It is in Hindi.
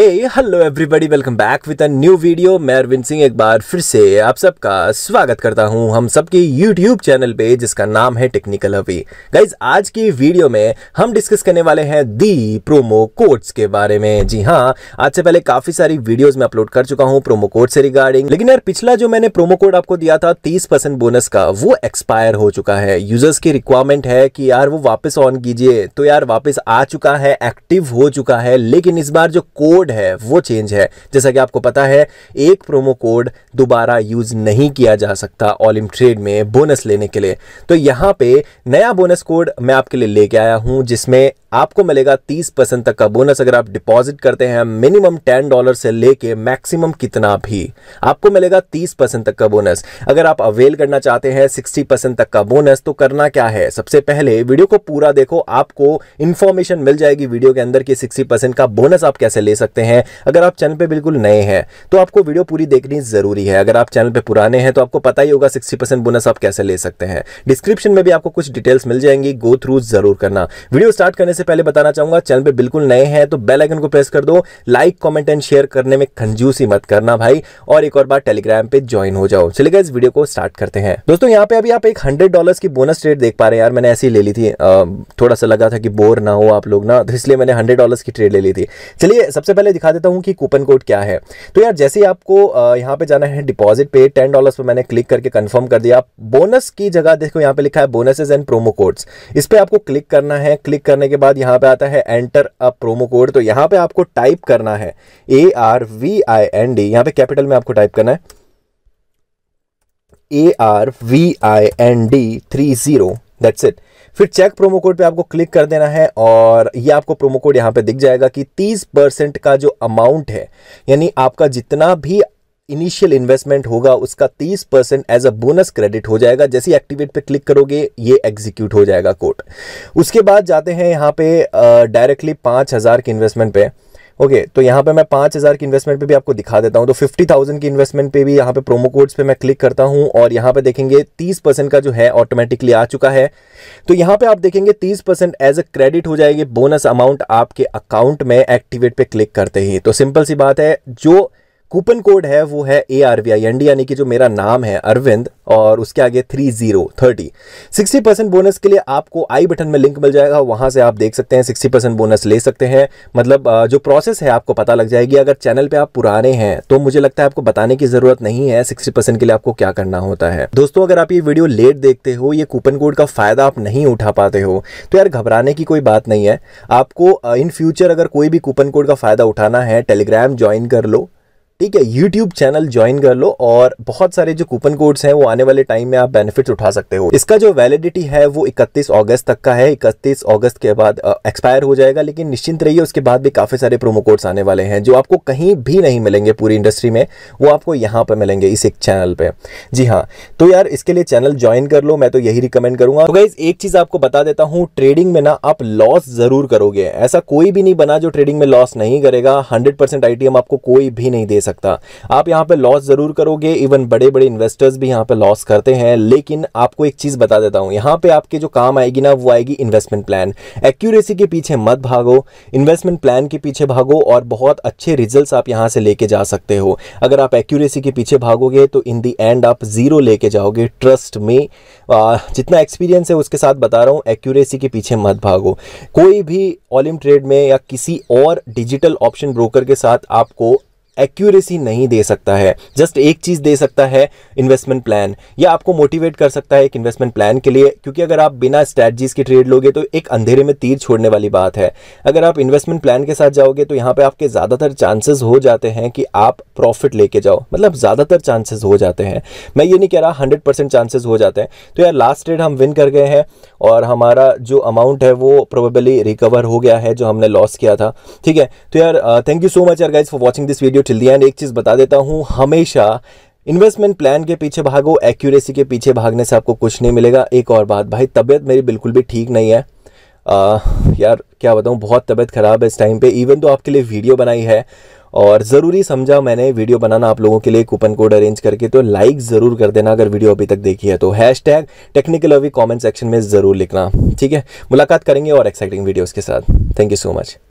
hello everybody welcome back with a new video मैं अरविंद सिंह एक बार फिर से आप सबका स्वागत करता हूं हम सबके यूट्यूब चैनल पे जिसका नाम है टेक्निकल हवी गाइज आज की वीडियो में हम डिस्कस करने वाले हैं दी प्रोमो कोड्स के बारे में जी हाँ आज से पहले काफी सारी वीडियोस में अपलोड कर चुका हूँ प्रोमो कोड से रिगार्डिंग लेकिन यार पिछला जो मैंने प्रोमो कोड आपको दिया था तीस बोनस का वो एक्सपायर हो चुका है यूजर्स की रिक्वायरमेंट है कि यार वो वापस ऑन कीजिए तो यार वापिस आ चुका है एक्टिव हो चुका है लेकिन इस बार जो कोड कोड है वो चेंज है जैसा कि आपको पता है एक प्रोमो कोड दोबारा यूज़ नहीं किया जा सकता ऑलिम ट्रेड में बोनस लेने के लिए तो यहाँ पे नया बोनस कोड मैं आपके लिए लेके आया हूँ जिसमें आपको मिलेगा 30 परसेंट तक का बोनस अगर आप डिपॉजिट करते हैं मिनिमम 10 डॉलर से लेके मैक्सिमम कितना भी आपको मिलेगा 30 परसेंट तक का बोनस अगर आप अवेल करना चाहते हैं 60 परसेंट तक का बोनस तो करना क्या है सबसे पहले वीडियो को पूरा देखो आपको इन्फॉर्मेशन मिल जाएगी वीडियो के अंदर कि 60 परसेंट का बोनस आप कैसे ले सकते सकते हैं अगर आप चैनल पे बिल्कुल नए हैं तो आपको वीडियो पूरी देखनी ज़रूरी है अगर आप चैनल पे पुराने हैं तो आपको पता ही होगा सिक्सटी बोनस आप कैसे ले सकते हैं डिस्क्रिप्शन में भी आपको कुछ डिटेल्स मिल जाएंगी गो थ्रू जरूर करना वीडियो स्टार्ट करने से पहले बताना चाहूंगा चैनल पर बिल्कुल नए हैं तो बेलाइकन को प्रेस कर दो लाइक कॉमेंट एंड शेयर करने में खंजूस मत करना भाई और एक और बार टेलीग्राम पर ज्वाइन हो जाओ चलिए इस वीडियो को स्टार्ट करते हैं दोस्तों यहाँ पे अभी आप एक हंड्रेड डॉलर की बोनस ट्रेड देख पा रहे हैं यार मैंने ऐसी ले ली थी थोड़ा सा लगा था कि बोर ना हो आप लोग ना तो इसलिए मैंने हंड्रेड डॉलर की ट्रेड ले ली थी चलिए सबसे पहले दिखा देता हूँ कि कूपन कोड क्या है तो यार जैसे ही आपको यहाँ पे जाना है डिपॉजिट पे टेन डॉलर्स पर मैंने क्लिक करके कन्फर्म कर दिया बोनस की जगह देखो यहाँ पे लिखा है बोनसेज एंड प्रोमो कोड्स इस पर आपको क्लिक करना है क्लिक करने के बाद यहाँ पे आता है एंटर अ प्रोमो कोड तो यहाँ पे आपको टाइप करना है A R V I N D यहाँ पे कैपिटल में आपको टाइप करना है A R V I N D three zero that's it फिर चेक प्रोमो कोड पे आपको क्लिक कर देना है और ये आपको प्रोमो कोड यहाँ पे दिख जाएगा कि 30 परसेंट का जो अमाउंट है यानी आपका जितना भी इनिशियल इन्वेस्टमेंट होगा उसका 30 percent as a bonus credit हो जाएगा जैसे एक्टिवेट पे क्लिक करोगे ये एग्जीक्यूट हो जाएगा कोड उसके बाद जाते हैं यहाँ पे डायरेक्टली पाँच हज़ार के इन्वेस्टमेंट पे ओके okay, तो यहाँ पे मैं पाँच हज़ार की इन्वेस्टमेंट पे भी आपको दिखा देता हूँ तो फिफ्टी थाउजेंड की इन्वेस्टमेंट पे भी यहाँ पे प्रोमो कोड्स पे मैं क्लिक करता हूँ और यहाँ पे देखेंगे तीस परसेंट का जो है ऑटोमेटिकली आ चुका है तो यहाँ पे आप देखेंगे तीस परसेंट एज अ क्रेडिट हो जाएगी बोनस अमाउंट आपके अकाउंट में एक्टिवेट पे क्लिक करते ही तो सिंपल सी बात है जो कूपन कोड है वो है A R V I N D यानी कि जो मेरा नाम है अरविंद और उसके आगे three zero thirty sixty percent bonus के लिए आपको आई बटन में लिंक मिल जाएगा वहां से आप देख सकते हैं सिक्सटी परसेंट बोनस ले सकते हैं मतलब जो प्रोसेस है आपको पता लग जाएगी अगर चैनल पे आप पुराने हैं तो मुझे लगता है आपको बताने की जरूरत नहीं है सिक्सटी परसेंट के लिए आपको क्या करना होता है दोस्तों अगर आप ये वीडियो लेट देखते हो ये कूपन कोड का फायदा आप नहीं उठा पाते हो तो यार घबराने की कोई बात नहीं है आपको इन फ्यूचर अगर कोई भी कूपन कोड का फायदा उठाना है टेलीग्राम ज्वाइन कर लो ठीक है यूट्यूब चैनल ज्वाइन कर लो और बहुत सारे जो कूपन कोड्स हैं वो आने वाले टाइम में आप बेनिफिट्स उठा सकते हो इसका जो वैलिडिटी है वो 31 अगस्त तक का है 31 अगस्त के बाद एक्सपायर हो जाएगा लेकिन निश्चिंत रहिए उसके बाद भी काफ़ी सारे प्रोमो कोड्स आने वाले हैं जो आपको कहीं भी नहीं मिलेंगे पूरी इंडस्ट्री में वो आपको यहाँ पर मिलेंगे इस एक चैनल पर जी हाँ तो यार इसके लिए चैनल ज्वाइन कर लो मैं तो यही रिकमेंड करूंगा तो एक चीज़ आपको बता देता हूँ ट्रेडिंग में ना आप लॉस ज़रूर करोगे ऐसा कोई भी नहीं बना जो ट्रेडिंग में लॉस नहीं करेगा हंड्रेड परसेंट आपको कोई भी नहीं दे सकता सकता आप यहाँ पे लॉस ज़रूर करोगे इवन बड़े बड़े इन्वेस्टर्स भी यहाँ पे लॉस करते हैं लेकिन आपको एक चीज़ बता देता हूँ यहाँ पे आपके जो काम आएगी ना वो आएगी इन्वेस्टमेंट प्लान एक्यूरेसी के पीछे मत भागो इन्वेस्टमेंट प्लान के पीछे भागो और बहुत अच्छे रिजल्ट आप यहाँ से लेके जा सकते हो अगर आप एक्यूरेसी के पीछे भागोगे तो इन दी एंड आप ज़ीरो लेके जाओगे ट्रस्ट में जितना एक्सपीरियंस है उसके साथ बता रहा हूँ एक्यूरेसी के पीछे मत भागो कोई भी ऑलिम ट्रेड में या किसी और डिजिटल ऑप्शन ब्रोकर के साथ आपको एक्यूरेसी नहीं दे सकता है जस्ट एक चीज़ दे सकता है इन्वेस्टमेंट प्लान या आपको मोटिवेट कर सकता है एक इन्वेस्टमेंट प्लान के लिए क्योंकि अगर आप बिना स्ट्रेटजीज की ट्रेड लोगे तो एक अंधेरे में तीर छोड़ने वाली बात है अगर आप इन्वेस्टमेंट प्लान के साथ जाओगे तो यहाँ पर आपके ज़्यादातर चांसेस हो जाते हैं कि आप प्रॉफिट लेके जाओ मतलब ज़्यादातर चांसेस हो जाते हैं मैं ये नहीं कह रहा हंड्रेड चांसेस हो जाते हैं तो यार लास्ट ट्रेड हम विन कर गए हैं और हमारा जो अमाउंट है वो प्रोबेबली रिकवर हो गया है जो हमने लॉस किया था ठीक है तो यार थैंक यू सो मच यार guys for watching this video children एक चीज़ बता देता हूँ हमेशा इन्वेस्टमेंट प्लान के पीछे भागो एक्यूरेसी के पीछे भागने से आपको कुछ नहीं मिलेगा एक और बात भाई तबीयत मेरी बिल्कुल भी ठीक नहीं है आ, यार क्या बताऊँ बहुत तबीयत ख़राब है इस टाइम पे इवन तो आपके लिए वीडियो बनाई है और ज़रूरी समझा मैंने वीडियो बनाना आप लोगों के लिए कूपन कोड अरेंज करके तो लाइक ज़रूर कर देना अगर वीडियो अभी तक देखी है तो हैश टैग टेक्निकल अभी कॉमेंट सेक्शन में ज़रूर लिखना ठीक है मुलाकात करेंगे और एक्साइटिंग वीडियोज़ के साथ थैंक यू सो मच